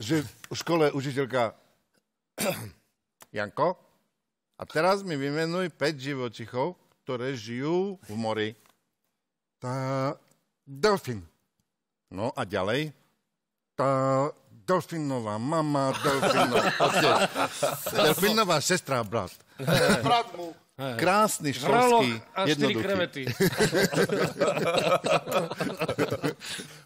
že v škole učiteľka Janko, a teraz mi vymenuj 5 živočichov, ktoré žijú v mori. Tá, delfín. No a ďalej? Tá, delfinová mama, delfinová... delfinová sestra a brat. brat mu. Krásny šlovský, jednoduchý. a 4 krevety.